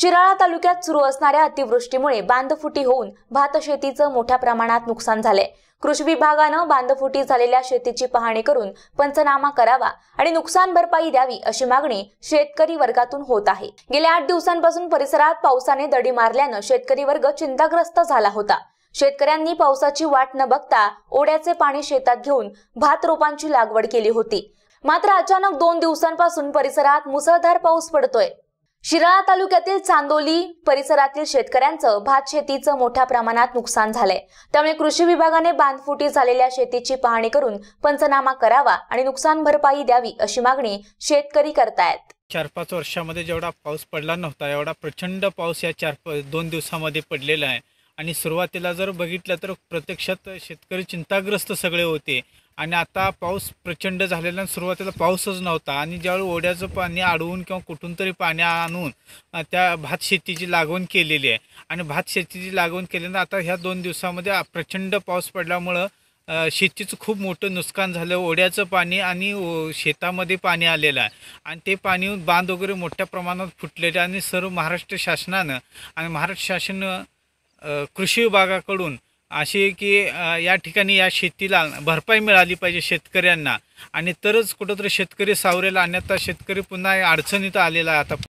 शिराळा तालुक्यात सुरू असणाऱ्या अतिवृष्टीमुळे बांधफुटी होऊन भातशेतीचं मोठ्या प्रमाणात नुकसान झालंय कृषी विभागानं बांधफुटी झालेल्या शेतीची पाहणी करून पंचनामा करावा आणि नुकसान भरपाई द्यावी अशी मागणी शेतकरी वर्गातून होत आहे गेल्या आठ दिवसांपासून परिसरात पावसाने दडी मारल्यानं शेतकरी वर्ग चिंताग्रस्त झाला होता शेतकऱ्यांनी पावसाची वाट न बघता ओढ्याचे पाणी शेतात घेऊन भात रोपांची लागवड केली होती मात्र अचानक दोन दिवसांपासून परिसरात मुसळधार पाऊस पडतोय शिराळा तालुक्यातील चांदोली परिसरातील शेतकऱ्यांचं भात शेतीचं मोठ्या प्रमाणात नुकसान झालंय त्यामुळे कृषी विभागाने बांधफुटी झालेल्या शेतीची पाहणी करून पंचनामा करावा आणि नुकसान भरपाई द्यावी अशी मागणी शेतकरी करतायत चार पाच वर्षामध्ये जेवढा पाऊस पडला नव्हता एवढा प्रचंड पाऊस या चार दोन दिवसामध्ये पडलेला आहे आणि सुरुवातीला जर बघितलं तर प्रत्यक्षात शेतकरी चिंताग्रस्त सगळे होते आणि आता पाऊस प्रचंड झालेला सुरुवातीला पाऊसच नव्हता आणि ज्यावेळी ओढ्याचं पाणी अडवून किंवा कुठून तरी पाणी आणून त्या भात शेतीची लागवण केलेली आहे आणि भात शेतीची लागवण केल्यानं आता ह्या दोन दिवसामध्ये प्रचंड पाऊस पडल्यामुळं शेतीचं खूप मोठं नुकसान झालं ओढ्याचं पाणी आणि शेतामध्ये पाणी आलेलं आहे आणि ते पाणी बांध वगैरे मोठ्या प्रमाणात फुटलेले आणि सर्व महाराष्ट्र शासनानं आणि महाराष्ट्र शासन कृषी विभागाकडून अशी की या ठिकाणी या शेतीला भरपाई मिळाली पाहिजे शेतकऱ्यांना आणि तरच कुठंतरी शेतकरी सावरेला अन्यथा शेतकरी पुन्हा अडचणीत आलेला आहे आता